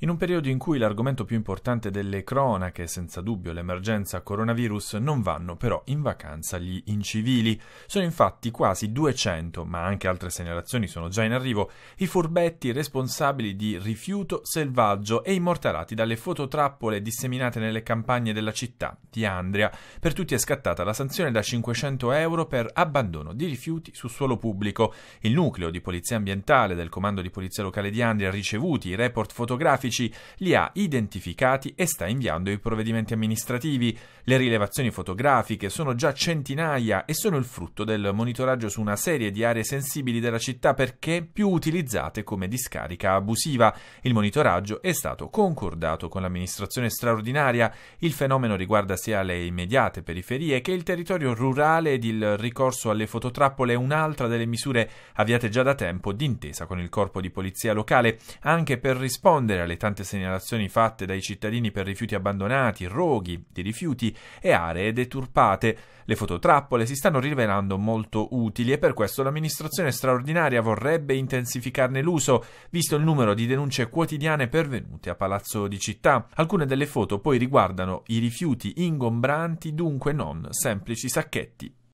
in un periodo in cui l'argomento più importante delle cronache, senza dubbio l'emergenza coronavirus, non vanno però in vacanza gli incivili. Sono infatti quasi 200, ma anche altre segnalazioni sono già in arrivo, i furbetti responsabili di rifiuto selvaggio e immortalati dalle fototrappole disseminate nelle campagne della città di Andria. Per tutti è scattata la sanzione da 500 euro per abbandono di rifiuti su suolo pubblico. Il nucleo di polizia ambientale del comando di polizia locale di Andria ha ricevuti i report fotografici fotografici, li ha identificati e sta inviando i provvedimenti amministrativi. Le rilevazioni fotografiche sono già centinaia e sono il frutto del monitoraggio su una serie di aree sensibili della città perché più utilizzate come discarica abusiva. Il monitoraggio è stato concordato con l'amministrazione straordinaria. Il fenomeno riguarda sia le immediate periferie che il territorio rurale ed il ricorso alle fototrappole è un'altra delle misure avviate già da tempo d'intesa con il corpo di polizia locale, anche per rispondere alle le tante segnalazioni fatte dai cittadini per rifiuti abbandonati, roghi di rifiuti e aree deturpate. Le fototrappole si stanno rivelando molto utili e per questo l'amministrazione straordinaria vorrebbe intensificarne l'uso, visto il numero di denunce quotidiane pervenute a Palazzo di Città. Alcune delle foto poi riguardano i rifiuti ingombranti, dunque non semplici sacchetti